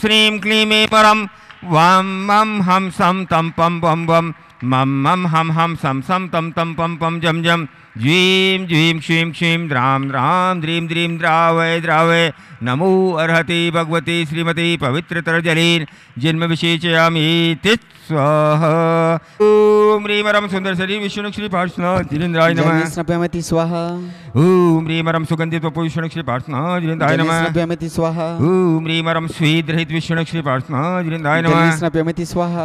श्री क्ली परम वम वम हं सं तं पं पम वं मम मम हम हम सम सम तम तम पम पम जम जम द्वीं द्वीं क्षीं क्षीं द्रां द्रां द्रीं द्रीं द्रावय द्रावय नमो अर्हति भगवती श्रीमती पवित्रतरजलीन् जिन्म विशेषयामि तिस्वाह ॐ ह्रीं रं सुन्दरसरी नमः स्वाहा ॐ ह्रीं रं सुगन्धित्वपुष्णक्षरी नमः स्वाहा ॐ स्वीद्रहित नमः स्वाहा ॐ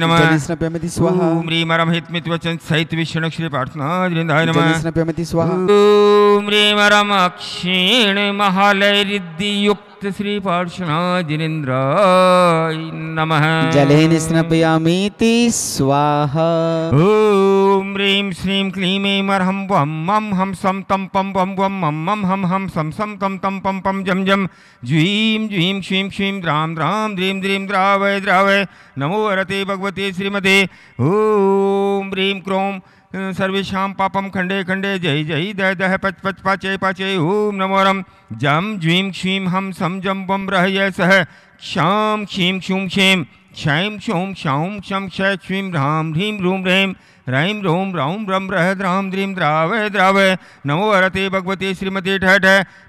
नमः स्वाहा ॐ रमहितमित वचन सहित विष्णु श्री प्रार्थना प्रार्थनाय नमः स्वाहा ओम मरम अक्षीण महालय रिद्धि युक्त श्री पार्श्वनाजिनेन्द्राय नम जलेन स्नपयामी स्वाहा ॐ ह्रीं श्रीं क्लीं ऐं वम मम हम सम तम पम वम वम मम मम हम हम सम सम तम तम पम पम जम जम जं ज्वीं ज्वीं क्षीं क्षीं द्राम द्रां द्रीं द्रीं द्रावय द्रावय नमो वरते भगवते श्रीमते ॐ ह्रीं क्रों सर्वेशा पापम खंडे खंडे जय जय दय दह पच पच पाचे पाचे ॐ नमोरम जम ज्वीं क्षीं हम सम जम बम रह सह क्षां क्षीं क्षूं क्षेम क्षैं क्षौं क्षौं क्षम क्ष क्षीं ह्रां ह्रीं रूं रें ह्रां ह्रूं ह्रौं ह्रं ह्रः द्राम द्रीं द्राव द्राव नमो हरते भगवते श्रीमते ठठ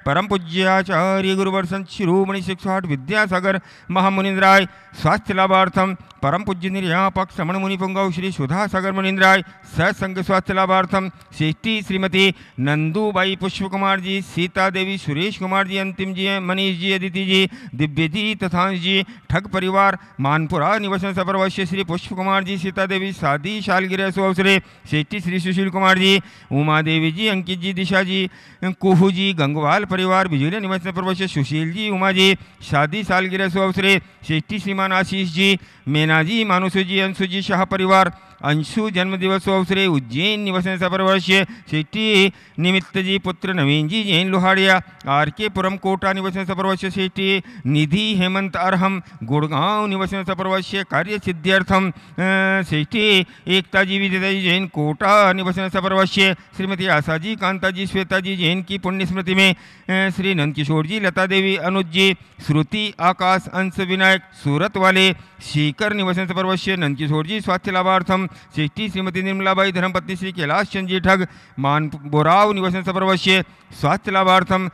परम पूज्याचार्य गुरुवर्षन शिरोमणि शिक्षाट विद्यासागर महामुनिंद्राय स्वास्थ्य लाभार्थम परम पूज्य निर्यापक श्रमण मुनि पुंगौ श्री सुधा सागर मुनिंद्राय सत्संग स्वास्थ्य लाभार्थम श्रेष्ठी श्रीमती नंदूबाई पुष्प कुमार जी सीता देवी सुरेश कुमार जी अंतिम जी मनीष जी अदिति जी दिव्य जी तथा जी ठग परिवार मानपुरा निवसन सफर वश्य श्री पुष्प कुमार जी सीता देवी सादी शालगिरह अवसरे श्रेष्ठी श्री सुशील कुमार जी उमा देवी जी अंकित जी दिशा जी कुहू जी गंगवाल परिवार बिजुलिया निवास प्रवेश सुशील जी उमा जी शादी सालगिरह सु अवसरे श्रेष्ठी श्रीमान आशीष जी मेना जी मानुसु जी अंशु जी शाह परिवार अंशु जन्म अवसरे उज्जैन निवसन सफर वर्ष्य शेट्टी निमित्त जी पुत्र नवीन जी जैन लोहाड़िया आर के पुरम कोटा निवसन सफर वर्ष्य शेट्टी निधि हेमंत अरहम गुड़गांव निवसन सफर कार्य सिद्ध्यर्थम शेट्टी एकता जी विजेता जी जैन कोटा निवसन सफर श्रीमती आशा जी कांता जी श्वेता जी जैन की पुण्य स्मृति में श्री नंदकिशोर जी लता देवी अनुज जी श्रुति आकाश अंश विनायक सूरत वाले शीकर निवसन सफर वर्ष्य नंदकिशोर जी स्वास्थ्य लाभार्थम श्रेष्ठी श्रीमती निर्मलाबाई धर्मपत्नी श्री कैलाश चंद जी ठग मान बोराव निवासन सप्रवश्य स्वास्थ्य लाभार्थम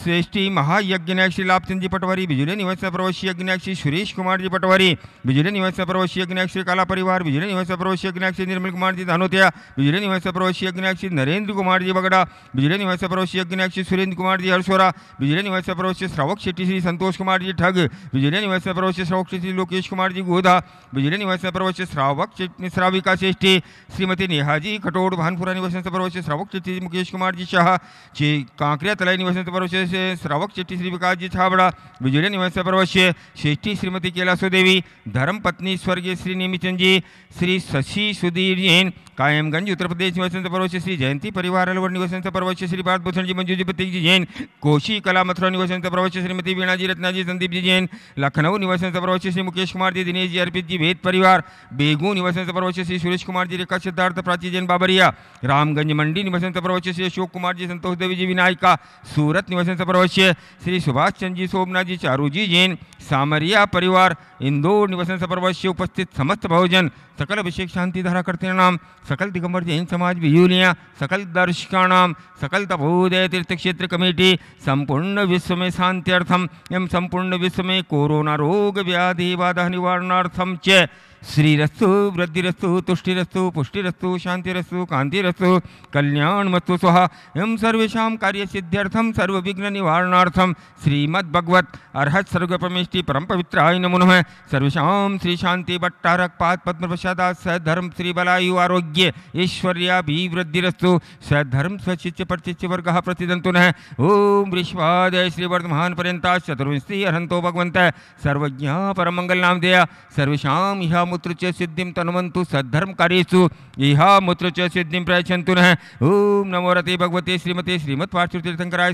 श्रेष्ठी महायज्ञनायक श्री लाभचंद जी पटवारी बिजुले निवास प्रवशी यज्ञनायक सुरेश कुमार जी पटवारी बिजुले निवास प्रवशी यज्ञनायक काला परिवार बिजुले निवास प्रवशी यज्ञनायक निर्मल कुमार जी धानोतिया बिजुले निवास प्रवशी यज्ञनायक नरेंद्र कुमार जी बगड़ा बिजुले निवास प्रवशी यज्ञनायक सुरेंद्र कुमार जी हर्षोरा बिजुले निवास प्रवशी श्रावक शेट्टी श्री संतोष कुमार जी ठग बिजुले निवास प्रवशी श्रावक शेट्टी लोकेश कुमार जी गोधा बिजुले निवास प्रवशी श्रावक श्राविका श्रेष्ठी श्रीमती नेहाजी खटोड़ भानपुरा निवासी से श्रावक चेट्टी मुकेश कुमार जी शाह श्री कांकरिया तलाई निवासी से श्रावक चेट्टी श्री विकास जी छाबड़ा विजोड़िया निवासी से श्रेष्ठी श्रीमती कैलासो देवी धर्मपत्नी स्वर्गीय श्री नेमीचंद जी श्री शशि सुधीर जैन कायमगंज उत्तर प्रदेश निवासी से श्री जयंती परिवार अलवर निवासी से श्री भारत भूषण जी मंजू जी प्रतीक जी जैन कोशी कला मथुरा निवासी से श्रीमती वीणा जी रत्ना जी संदीप जी जैन लखनऊ निवासी से श्री मुकेश कुमार जी दिनेश जी अर्पित जी वेद परिवार बेगू निवासी परवश प्रवचन श्री सुरेश कुमार जी रेखा सिद्धार्थ प्राची जैन बाबरिया रामगंज मंडी निवासन प्रवचन श्री अशोक कुमार जी संतोष देवी जी विनायका सूरत निवासन प्रवचन श्री सुभाष चंद जी सोमनाथ जी चारू जी जैन सामरिया परिवार इंदौर निवासन प्रवचन उपस्थित समस्त भोजन सकल अभिषेक शांति धारा करते नाम सकल दिगंबर जैन समाज बिजूलियाँ सकल दर्शका नाम सकल तपोदय तीर्थ क्षेत्र कमेटी संपूर्ण विश्व में शांत्यर्थम एवं संपूर्ण विश्व में कोरोना रोग व्याधि बाधा निवारणार्थम च श्रीरस्तु वृद्धिस्तु तुष्टिस्तु पुष्टिस्तु शांतिरस्तु कांतिरस्तु कल्याणमस्तु स्वाहा एवं सर्वेशा कार्य सिद्ध्यर्थम सर्वविघ्न निवारणार्थम श्रीमद्भगवत अर्हत सर्वपमेष्टि परम पवित्राय नमो नम सर्वेशा श्री शांति भट्टारक पाद पद्म प्रसादा सधर्म श्री बलायु आरोग्य ऐश्वर्याभिवृद्धिरस्तु सधर्म स्वशिष्य प्रतिष्ठ वर्ग प्रतिदंत न ओम विश्वादय श्रीवर्धमान पर्यता चतुर्विंशी अरहंतो भगवंत सर्वज्ञ परमंगल नाम सर्वेशा मूत्र च सिद्धि तनुमंतु सद्धर्म कार्यु इहा मूत्र च सिद्धि प्रयचंत न ओम नमो रति भगवती श्रीमती श्रीमद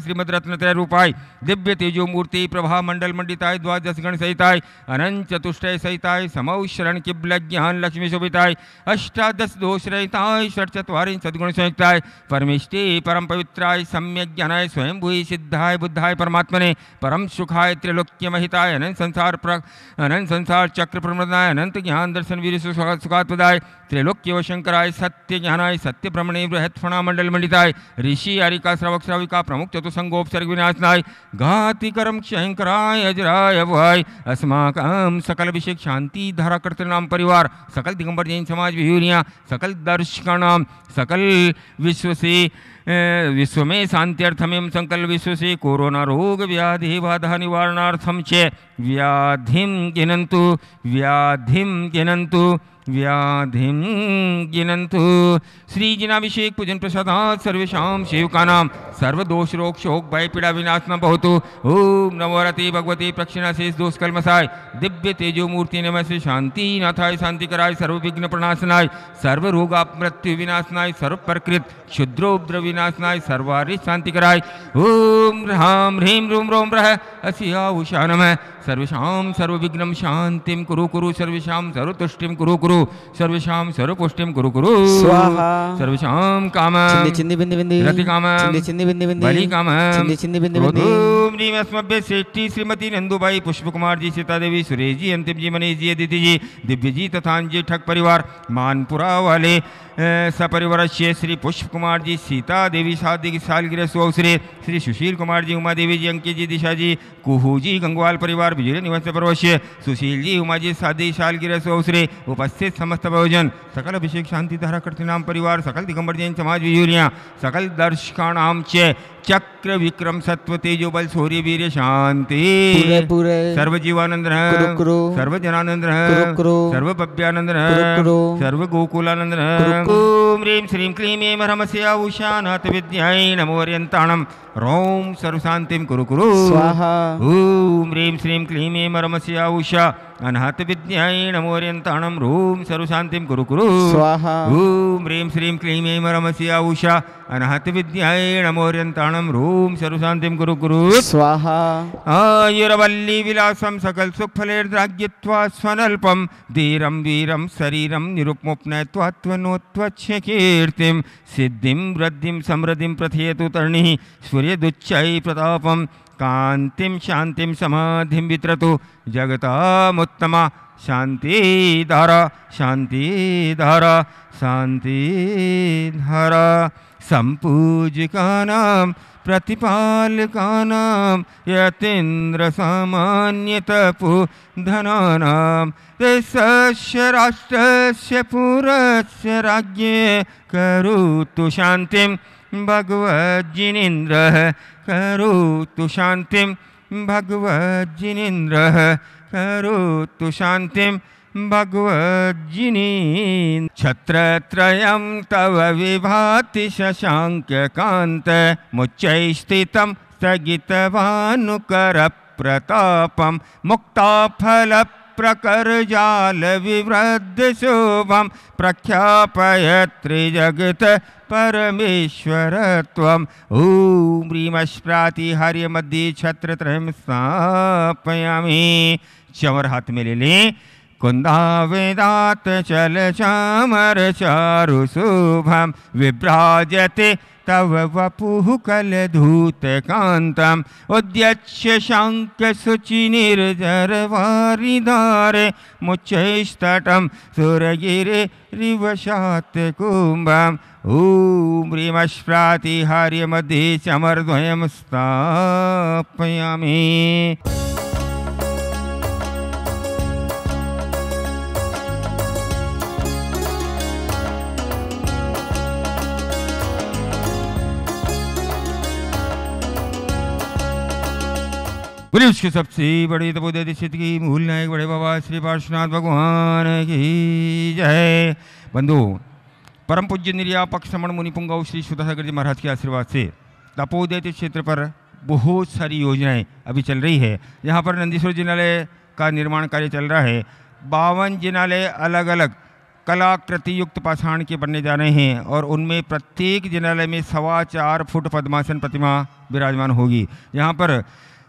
श्रीमद रूपाय दिव्य तेजो मूर्ति प्रभा मंडल मंडिताय गण सहिताय अनंत सहिताय समौ शरण किब्ल ज्ञान लक्ष्मी शोभिताय अष्टादश दोष रहिताय षट चत्वारिंश सद्गुण संयुक्ताय परमिष्टे परम पवित्राय सम्य ज्ञानाय स्वयं भूय सिद्धाय बुद्धाय परमात्मने परम सुखाय महिताय अनंत संसार अनंत संसार चक्र प्रमदाय अनंत ज्ञान दर्शन वीर सुखात सुखात पदाय त्रैलोक्यव शंकराय सत्य ज्ञानाय सत्य भ्रमणे बृहत मंडल मंडिताय ऋषि हरिका श्रवक श्राविका प्रमुख चतुसंगोपसर्ग विनाशनाय करम शंकराय अजराय वहाय अस्माक सकल विशेष शांति धारा परिवार सकल दिगंबर जैन समाज विहूरिया सकल दर्शका सकल विश्व से विश्व में अर्थमें संकल्प विश्व से कोरोना रोग व्याधि बाधा निवारणार्थम च व्याधिम गिनंतु व्याधिम गिनंतु व्याधि श्रीजिनाभिषेक श्री जिनाभिषेक पूजन प्रसाद सर्वेशा सेवकाना सर्वदोष रोग शोक भय पीड़ा विनाश न बहुत ओम नमोरते भगवते प्रक्षिणा शेष दोष कलमसाय दिव्य तेजो मूर्ति नमस्ते शांति नाथाय शांति कराय विघ्न प्रणाशनाय सर्व रोग मृत्यु विनाशनाय सर्व प्रकृत क्षुद्रोद्र विनाशनाय सर्वारि शांति कराय ओम राम ह्रीं रूम रोम रह असिया उषा नम सर्वेशां सर्वविघ्नं शान्तिं कुरु कुरु सर्वेषां सर्वतुष्टिं कुरु कुरु सर्वेषां सर्वपुष्टिं कुरु कुरु स्वाहा सर्वेषां काम छिन्नि बिन्दि बिन्दि रति काम छिन्नि बिन्दि बिन्दि बलि काम छिन्नि बिन्दि बिन्दि ओम अस्मभ्य श्रेष्ठी श्रीमती नंदूबाई पुष्प कुमार जी सीता देवी सुरेश जी अंतिम जी मनीष जी अदिति जी दिव्य जी तथा जी ठक परिवार मानपुरा वाले सपरिवार से श्री पुष्प कुमार जी सीता देवी शादी की सालगिरह सुअवसरे श्री सुशील कुमार जी उमा देवी जी अंकित जी दिशा जी कुहू जी गंगवाल परिवार विजय निवास प्रवेश सुशील जी उमाजी सादी शालगिरह अवसरे उपस्थित समस्त प्रयोजन सकल अभिषेक शांति धारा कृतिनाम परिवार सकल दिगंबर जैन समाज विजूरिया सकल दर्शकाणाम च चक्र विक्रम सत्व तेजो बल सूर्य वीर शांति सर्व जीवानंद सर्व जनानंद सर्व पव्यानंद सर्व गोकुलानंद ओम ह्रीं श्रीं क्लीं ऐं रमस्या उषा नाथ विद्याय नमोर्यन्ताणं रौं सर्वशान्तिं कुरु कुरु ॐ ह्रीं श्रीं क्लीं ऐं रमस्या उषा अनाथ विद्याय नमोर्यन्ताणं रूं सर्वशान्तिं कुरु कुरु ॐ ह्रीं श्रीं क्लीं ऐं रमस्या उषा अनाहत अनहतविद्याणमोर्यन्ताणं रूं सर्वशान्तिं कुरु गुरु स्वाहा सकल आयुरवल्लीविलासं सकलसुखफलैर्द्राग्यत्वा स्वनल्पं धीरं वीरं शरीरं निरुपमुपनयत्वा त्वनोत्वच्छकीर्तिं सिद्धिं वृद्धिं समृद्धिं प्रथयतु तर्णिः सूर्यदुच्चै प्रतापं कान्तिं शान्तिं समाधिं वितरतु जगतामुत्तमा शान्तिधारा शान्तिधारा शान्तिधारा संपूजिकानां प्रतिपालकानां यतीन्द्रसामान्यतपुधनानां देशस्य राष्ट्रस्य पुरस्य राज्ञे करोतु शान्तिं भगवज्जिनेन्द्रः करोतु शान्तिं भगवज्जिनेन्द्रः करोतु शान्तिं भगवद्जिनी क्षत्रत्रय तव विभाति कांत मुच्च स्थित मुक्ता फल शशाङ्ककान्त विवृद्ध स्थगितवानुकरप्रतापं प्रख्यापय त्रिजगत परमेश्वर त्वम् ॐ ह्रीमश्प्राति हरिमध्ये छत्रत्रयं स्थापयामी चमर हाथ में ले लें चामर चारु शुभम विभ्राजते तव वपु उद्यक्ष वपुः कलधूतकान्तम् उद्यच्य शाङ्कशुचिनिर्जरवारिधारे मुच्चैस्तटं सुरगिरिरिवशात् कुम्भम् ॐ ह्रीमश्राति हरिमध्ये चमर्द्वयं स्थापयामि वृक्ष सबसे बड़े तपोदय दीक्षित की मूल नायक बड़े बाबा श्री पार्श्वनाथ भगवान की जय बंधु परम पूज्य श्रमण मुनि मुनिपुंगाऊ श्री सुधागर जी महाराज के आशीर्वाद से तपोदय क्षेत्र पर बहुत सारी योजनाएं अभी चल रही है यहाँ पर नंदीश्वर जिनालय का निर्माण कार्य चल रहा है बावन जिनालय अलग अलग कलाकृति युक्त पाषाण के बनने जा रहे हैं और उनमें प्रत्येक जिनालय में सवा चार फुट पद्मासन प्रतिमा विराजमान होगी यहाँ पर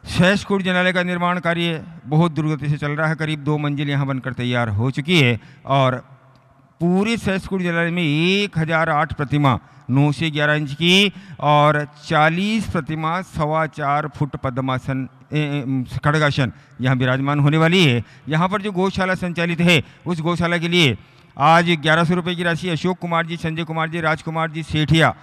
शैशकूट जनालय का निर्माण कार्य बहुत दुर्गति से चल रहा है करीब दो मंजिल यहाँ बनकर तैयार हो चुकी है और पूरे शैशकूट जनालय में एक हज़ार आठ प्रतिमा नौ से ग्यारह इंच की और चालीस प्रतिमा सवा चार फुट पद्मासन खड़गासन यहाँ विराजमान होने वाली है यहाँ पर जो गौशाला संचालित है उस गौशाला के लिए आज ग्यारह सौ रुपये की राशि अशोक कुमार जी संजय कुमार जी राजकुमार जी सेठिया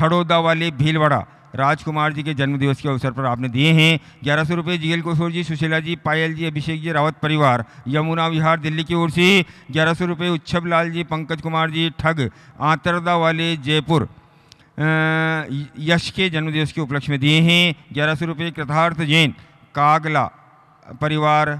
थड़ौदा वाले भीलवाड़ा राजकुमार जी के जन्मदिवस के अवसर पर आपने दिए हैं ग्यारह सौ रुपये जी एल कोशोर जी सुशीला जी पायल जी अभिषेक जी रावत परिवार यमुना विहार दिल्ली की ओर से ग्यारह सौ रुपये उच्छब लाल जी पंकज कुमार जी ठग आंतरदा वाले जयपुर यश के जन्मदिवस के उपलक्ष्य में दिए हैं ग्यारह सौ रुपये कृथार्थ जैन कागला परिवार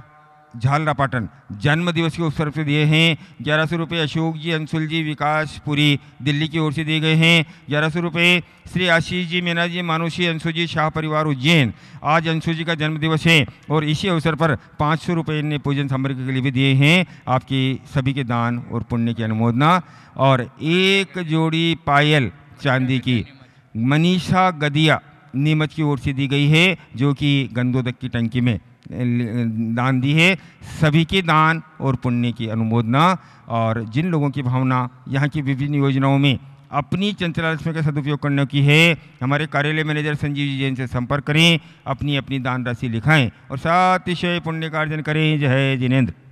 झालरापाटन जन्मदिवस के अवसर पर दिए हैं ग्यारह सौ रुपये अशोक जी अंशुल जी विकास पुरी दिल्ली की ओर से दिए गए हैं ग्यारह सौ रुपये श्री आशीष जी मीना जी मानुषी अंशु जी शाह परिवार उज्जैन आज अंशु जी का जन्मदिवस है और इसी अवसर पर पाँच सौ रुपये इन्हें पूजन सामग्री के लिए भी दिए हैं आपकी सभी के दान और पुण्य की अनुमोदना और एक जोड़ी पायल चांदी की मनीषा गदिया नीमच की ओर से दी गई है जो कि गंदोदक की टंकी में दान दी है सभी के दान और पुण्य की अनुमोदना और जिन लोगों की भावना यहाँ की विभिन्न योजनाओं में अपनी चंचला लक्ष्मी का सदुपयोग करने की है हमारे कार्यालय मैनेजर संजीव जी जैन से संपर्क करें अपनी अपनी दान राशि लिखाएं और सातिशय पुण्य का अर्जन करें जय जिनेन्द्र